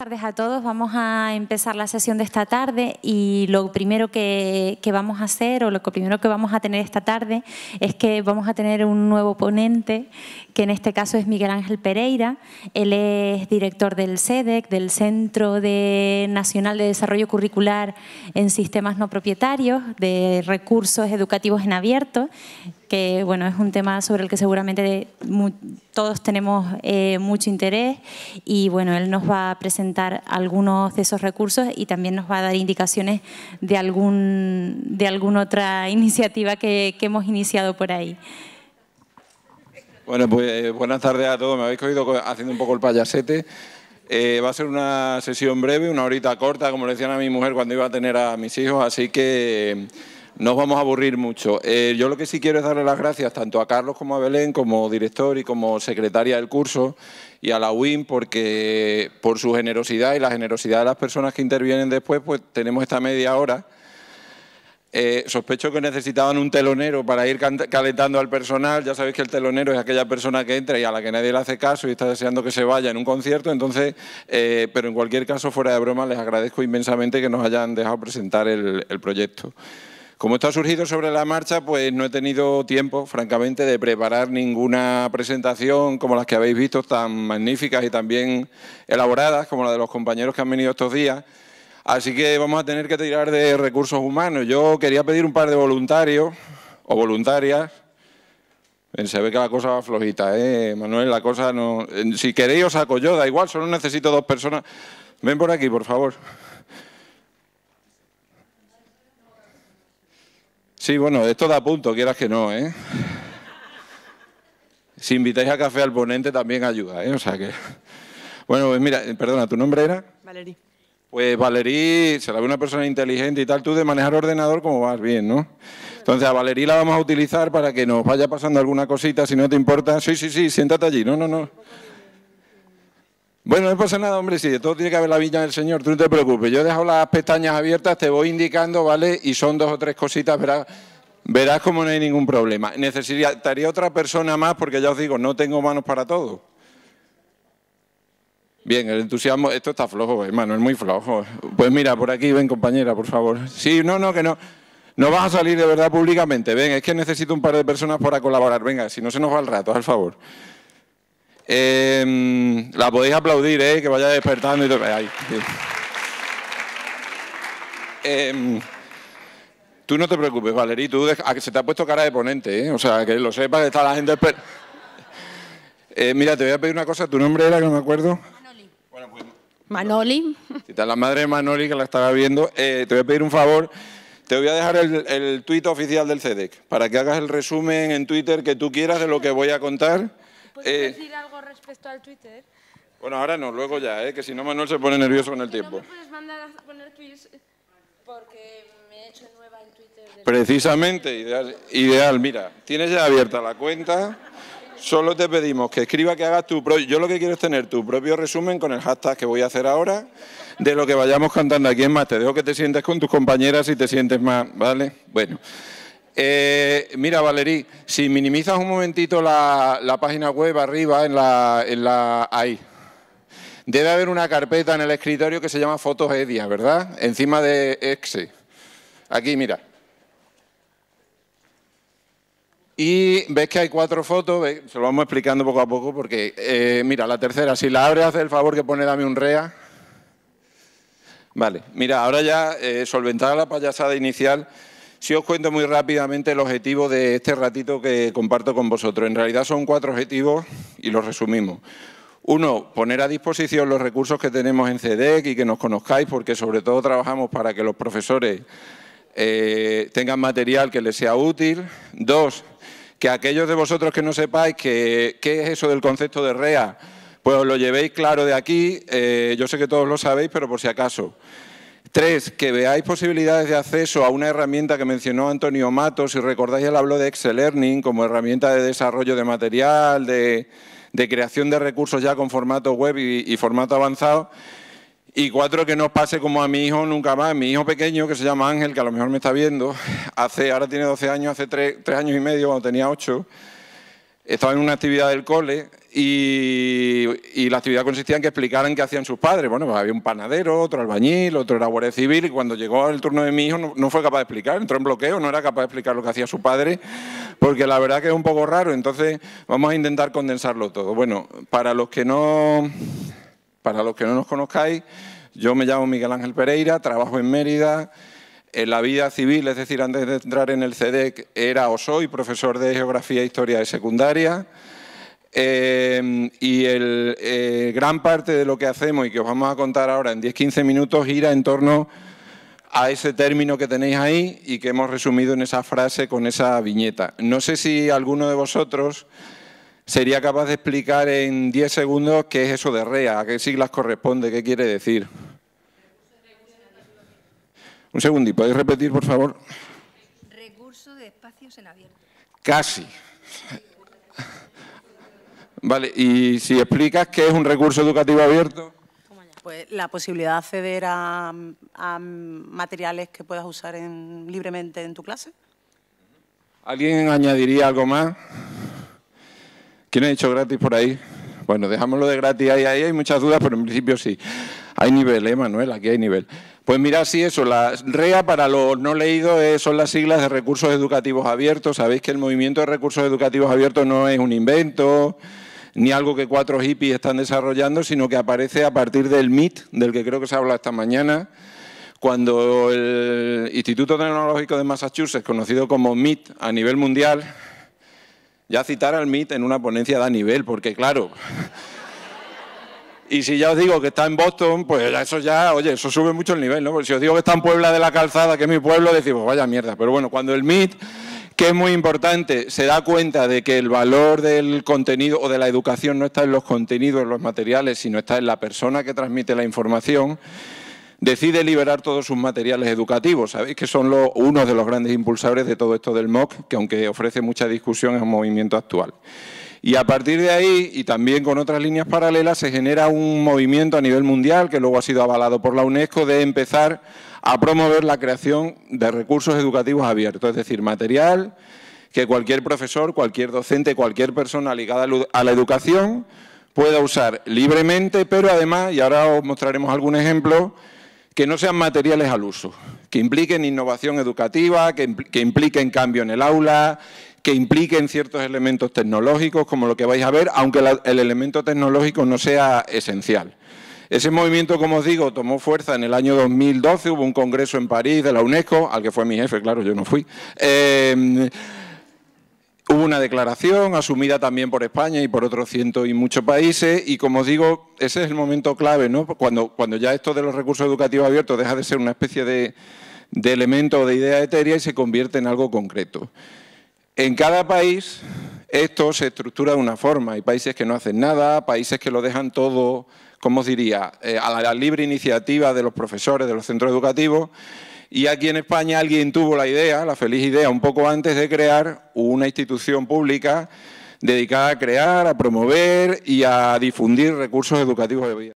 tardes a todos. Vamos a empezar la sesión de esta tarde y lo primero que, vamos a hacer o lo primero que vamos a tener esta tarde es que vamos a tener un nuevo ponente, que en este caso es Miguel Ángel Pereira. Él es director del CEDEC, del Centro Nacional de Desarrollo Curricular en Sistemas No Propietarios de Recursos Educativos en Abierto que bueno, es un tema sobre el que seguramente todos tenemos eh, mucho interés y bueno, él nos va a presentar algunos de esos recursos y también nos va a dar indicaciones de, algún, de alguna otra iniciativa que, hemos iniciado por ahí. Bueno, pues eh, buenas tardes a todos. Me habéis cogido haciendo un poco el payasete. Eh, va a ser una sesión breve, una horita corta, como le decían a mi mujer cuando iba a tener a mis hijos, así que... No vamos a aburrir mucho. Eh, yo lo que sí quiero es darle las gracias tanto a Carlos como a Belén, como director y como secretaria del curso, y a la UIM, porque por su generosidad y la generosidad de las personas que intervienen después, pues tenemos esta media hora. Eh, sospecho que necesitaban un telonero para ir calentando al personal. Ya sabéis que el telonero es aquella persona que entra y a la que nadie le hace caso y está deseando que se vaya en un concierto. Entonces, eh, pero en cualquier caso, fuera de broma, les agradezco inmensamente que nos hayan dejado presentar el proyecto. Como esto ha surgido sobre la marcha, pues no he tenido tiempo, francamente, de preparar ninguna presentación como las que habéis visto, tan magníficas y tan bien elaboradas, como la de los compañeros que han venido estos días. Así que vamos a tener que tirar de recursos humanos. Yo quería pedir un par de voluntarios o voluntarias. Eh, se ve que la cosa va flojita, ¿eh, Manuel? La cosa no... Eh, si queréis os saco yo, da igual, solo necesito dos personas. Ven por aquí, por favor. Sí, bueno, esto da punto, quieras que no, ¿eh? Si invitáis a café al ponente también ayuda, ¿eh? O sea que... Bueno, pues mira, eh, perdona, ¿tu nombre era? Valerí. Pues Valerí, se la ve una persona inteligente y tal, tú de manejar ordenador como vas bien, ¿no? Entonces a Valerí la vamos a utilizar para que nos vaya pasando alguna cosita, si no te importa. Sí, sí, sí, siéntate allí, no, no, no. Bueno, no pasa nada, hombre, si de todo tiene que haber la viña del Señor, tú no te preocupes. Yo he dejado las pestañas abiertas, te voy indicando, ¿vale? Y son dos o tres cositas, verás, verás como no hay ningún problema. Necesitaría otra persona más porque ya os digo, no tengo manos para todo. Bien, el entusiasmo, esto está flojo, hermano, eh, es muy flojo. Pues mira, por aquí, ven compañera, por favor. Sí, no, no, que no. No vas a salir de verdad públicamente. Ven, es que necesito un par de personas para colaborar. Venga, si no se nos va el rato, al favor. Em, la podéis aplaudir, eh, que vaya despertando y todo. Em, tú no te preocupes, Valerí, tú ah, se te ha puesto cara de ponente, eh, o sea, que lo sepas, está la gente... Eh, mira, te voy a pedir una cosa, ¿tu nombre era, que no me acuerdo? Manoli. Bueno, pues, Manoli. Si está la madre de Manoli, que la estaba viendo, eh, te voy a pedir un favor... Te voy a dejar el, el tuit oficial del CEDEC e para que hagas el resumen en Twitter que tú quieras de lo que voy a contar. ¿Puedes eh, decir algo respecto al Twitter? Bueno, ahora no, luego ya, ¿eh? que si no Manuel se pone nervioso con el tiempo. puedes mandar a poner tweets porque me he hecho nueva en Twitter. Precisamente, ideal, mira, tienes ya abierta la cuenta, solo te pedimos que escriba que hagas tu propio... Yo lo que quiero es tener tu propio resumen con el hashtag que voy a hacer ahora de lo que vayamos cantando aquí. en más, te dejo que te sientes con tus compañeras y te sientes más, ¿vale? Bueno. Eh, mira, Valerí, si minimizas un momentito la, página web arriba, en la, ahí. Debe haber una carpeta en el escritorio que se llama Fotos Edia, ¿verdad? Encima de Exe. Aquí, mira. Y ves que hay cuatro fotos, se lo vamos explicando poco a poco, porque, eh, mira, la tercera, si la abres, haz el favor que pone dame un rea. Vale, mira, ahora ya eh, solventada la payasada inicial, si os cuento muy rápidamente el objetivo de este ratito que comparto con vosotros. En realidad son cuatro objetivos y los resumimos. Uno, poner a disposición los recursos que tenemos en CEDEC e y que nos conozcáis, porque sobre todo trabajamos para que los profesores eh, tengan material que les sea útil. Dos, que aquellos de vosotros que no sepáis qué es eso del concepto de REA, pues lo llevéis claro de aquí. Eh, yo sé que todos lo sabéis, pero por si acaso. Tres, que veáis posibilidades de acceso a una herramienta que mencionó Antonio Matos Si recordáis, él habló de Excel Learning como herramienta de desarrollo de material, de, creación de recursos ya con formato web y, formato avanzado. Y cuatro, que no pase como a mi hijo nunca más. Mi hijo pequeño, que se llama Ángel, que a lo mejor me está viendo, hace, ahora tiene 12 años, hace tres años y medio, cuando tenía ocho, estaba en una actividad del cole y, la actividad consistía en que explicaran qué hacían sus padres. Bueno, pues había un panadero, otro albañil, otro era guardia civil, y cuando llegó el turno de mi hijo no, fue capaz de explicar, entró en bloqueo, no era capaz de explicar lo que hacía su padre, porque la verdad que es un poco raro, entonces vamos a intentar condensarlo todo. Bueno, para los que no, para los que no nos conozcáis, yo me llamo Miguel Ángel Pereira, trabajo en Mérida, en la vida civil, es decir, antes de entrar en el CEDEC, e era o soy profesor de Geografía e Historia de Secundaria, Em, y el, eh, gran parte de lo que hacemos y que os vamos a contar ahora en 10-15 minutos gira en torno a ese término que tenéis ahí y que hemos resumido en esa frase con esa viñeta. No sé si alguno de vosotros sería capaz de explicar en 10 segundos qué es eso de REA, a qué siglas corresponde, qué quiere decir. Un segundito, ¿podéis repetir, por favor? Recurso de espacios en abierto. Casi. Vale, y si explicas qué es un recurso educativo abierto. Pues la posibilidad de acceder a, materiales que puedas usar en, libremente en tu clase. ¿Alguien añadiría algo más? ¿Quién ha dicho gratis por ahí? Bueno, dejámoslo de gratis ahí, ahí hay muchas dudas, pero en principio sí. Hay nivel, ¿eh, Manuel? Aquí hay nivel. Pues mira, sí, eso, la REA para los no leídos eh, son las siglas de Recursos Educativos Abiertos. Sabéis que el movimiento de Recursos Educativos Abiertos no es un invento, ni algo que cuatro hippies están desarrollando, sino que aparece a partir del MIT, del que creo que se habla esta mañana, cuando el Instituto Tecnológico de Massachusetts, conocido como MIT a nivel mundial, ya citar al MIT en una ponencia da nivel, porque claro... Y si ya os digo que está en Boston, pues eso ya, oye, eso sube mucho el nivel, ¿no? si os digo que está en Puebla de la Calzada, que es mi pueblo, decimos, vaya mierda. Pero bueno, cuando el MIT que es muy importante, se da cuenta de que el valor del contenido o de la educación no está en los contenidos, en los materiales, sino está en la persona que transmite la información, decide liberar todos sus materiales educativos. Sabéis que son uno de los grandes impulsadores de todo esto del MOOC, que aunque ofrece mucha discusión es un movimiento actual. Y a partir de ahí, y también con otras líneas paralelas, se genera un movimiento a nivel mundial, que luego ha sido avalado por la UNESCO, de empezar a promover la creación de recursos educativos abiertos, es decir, material que cualquier profesor, cualquier docente, cualquier persona ligada a la educación pueda usar libremente, pero además, y ahora os mostraremos algún ejemplo, que no sean materiales al uso, que impliquen innovación educativa, que, impliquen cambio en el aula, que impliquen ciertos elementos tecnológicos, como lo que vais a ver, aunque el elemento tecnológico no sea esencial. Ese movimiento, como os digo, tomó fuerza en el año 2012, hubo un congreso en París de la UNESCO, al que fue mi jefe, claro, yo no fui. Eh, hubo una declaración asumida también por España y por otros ciento y muchos países y como os digo, ese es el momento clave, ¿no? Cuando, cuando ya esto de los recursos educativos abiertos deja de ser una especie de, de elemento o de idea etérea y se convierte en algo concreto. En cada país esto se estructura de una forma. Hay países que no hacen nada, países que lo dejan todo, como diría, eh, a la libre iniciativa de los profesores, de los centros educativos. Y aquí en España alguien tuvo la idea, la feliz idea, un poco antes de crear una institución pública dedicada a crear, a promover y a difundir recursos educativos de vida.